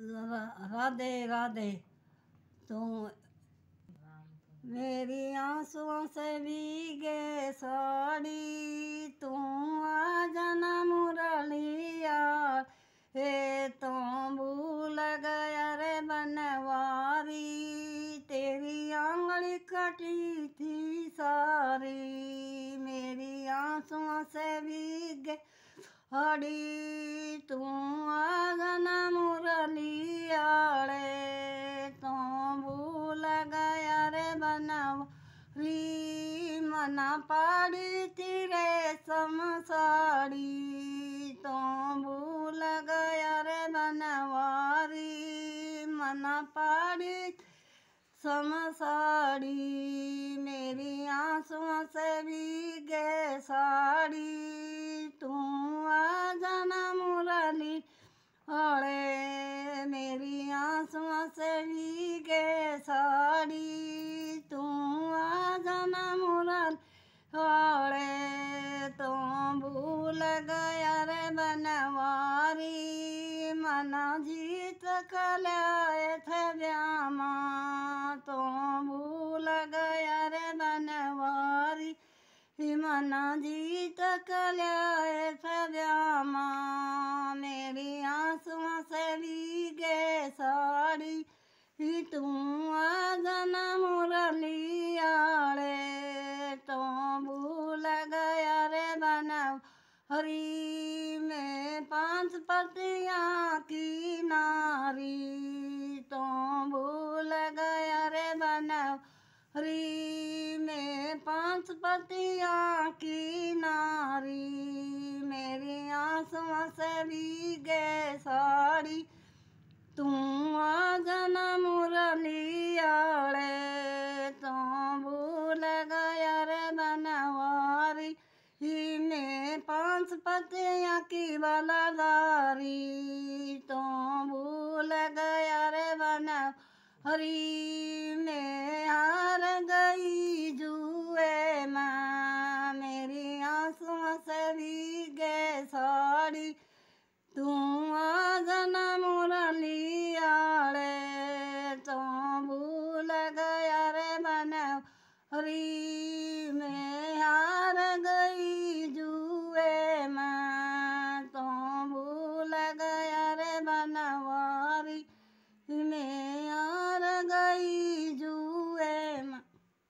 राधे राधे तो मेरी आंसुओं से भीगे साड़ी तू आ जाना मुरलिया हे तो भूल गया रे बनवारी तेरी आंगली कटी थी सारी मेरी आंसुओं से भीगे हड़ी तू ना पाड़ी की रेशम साड़ी तो भूल गया रे धनवारी मना पाड़ी समसाड़ी मेरी आंसू से भी गे साड़ी तू आ जाना मुरली जीत कलाए व्यामा तो भूल गया रे बनवारी मना जीत कलाए व्यामा मेरी आंसुओं से गे साड़ी तू न मुरलिया रे तो भूल गया रे बनवारी में पांच पतियाँ री तो भूल गया रे बनवरी में पांच पतिया की नारी मेरी आंसुओं से भी गए साड़ी तुम आ जाना मुरली तो भूल गया रे बनवारी ही में पांच पतिया की बलादारी हरी ने हार गई जुए माँ मेरी आंसुओं से भीगे सॉरी तू आगन मुरली आड़े तो भूल गया रे मन हरी